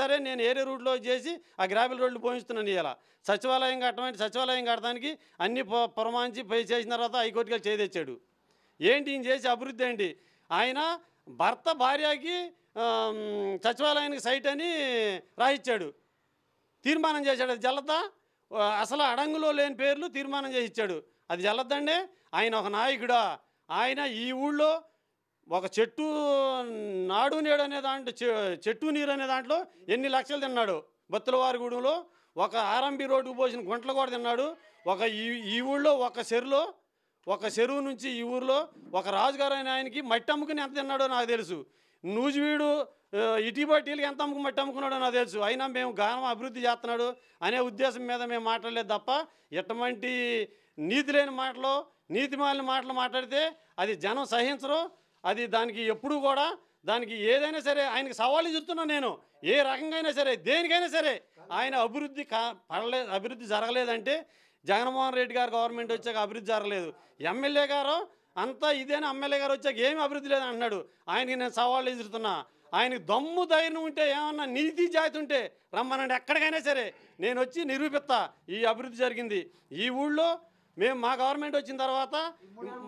సరే నేను ఏరే రూట్లో చేసి ఆ గ్రావెల్ రోడ్లు పోయిస్తున్నాను ఇలా సచివాలయం కట్టమని సచివాలయం కట్టడానికి అన్ని పురమాయించి పై చేసిన తర్వాత హైకోర్టుగా చేదెచ్చాడు ఏంటి ఈయన చేసి అభివృద్ధి ఏంటి ఆయన భర్త భార్యకి సచివాలయానికి సైట్ అని రాయిచ్చాడు తీర్మానం చేశాడు అది జల్లద్దా అసలు అడంగులో లేని పేర్లు తీర్మానం చేసి ఇచ్చాడు అది జల్లద్దండి ఆయన ఒక నాయకుడా ఆయన ఈ ఊళ్ళో ఒక చెట్టు నాడు నీడు అనే దాంట్లో చెట్టు నీరు అనే దాంట్లో ఎన్ని లక్షలు తిన్నాడు బత్తులవారిగూడెంలో ఒక ఆర్ఎంబి రోడ్డుకు పోసిన గుంటలు కూడా తిన్నాడు ఒక ఈ ఈ ఊళ్ళో ఒక చెరులో ఒక చెరువు నుంచి ఈ ఊరిలో ఒక రాజుగారు అయిన ఆయనకి మట్టి అమ్ముకుని ఎంత తిన్నాడో నాకు తెలుసు నూజివీడు ఇటీబట్టీలు ఎంత అమ్ముకు మట్టి అమ్ముకున్నాడో నాకు తెలుసు అయినా మేము గానం అభివృద్ధి చేస్తున్నాడు అనే ఉద్దేశం మీద మేము మాట్లాడలేదు తప్ప ఎటువంటి నీతి లేని మాటలు నీతిమాలిన మాటలు మాట్లాడితే అది జనం సహించరు అది దానికి ఎప్పుడు కూడా దానికి ఏదైనా సరే ఆయనకి సవాళ్ళు చెప్తున్నా నేను ఏ రకంగా అయినా సరే దేనికైనా సరే ఆయన అభివృద్ధి కా పడలేదు అభివృద్ధి జరగలేదంటే జగన్మోహన్ రెడ్డి గారు గవర్నమెంట్ వచ్చాక అభివృద్ధి జరగలేదు ఎమ్మెల్యే గారు అంతా ఇదేనా ఎమ్మెల్యే గారు వచ్చాక ఏమి అభివృద్ధి లేదు అన్నాడు ఆయనకి నేను సవాళ్ళు ఎదురుతున్నా ఆయనకి దమ్ము ధైర్యం ఉంటే ఏమన్నా నీతి జాతి ఉంటే రమ్మనండి ఎక్కడికైనా సరే నేను వచ్చి నిరూపిస్తా ఈ అభివృద్ధి జరిగింది ఈ ఊళ్ళో మేము మా గవర్నమెంట్ వచ్చిన తర్వాత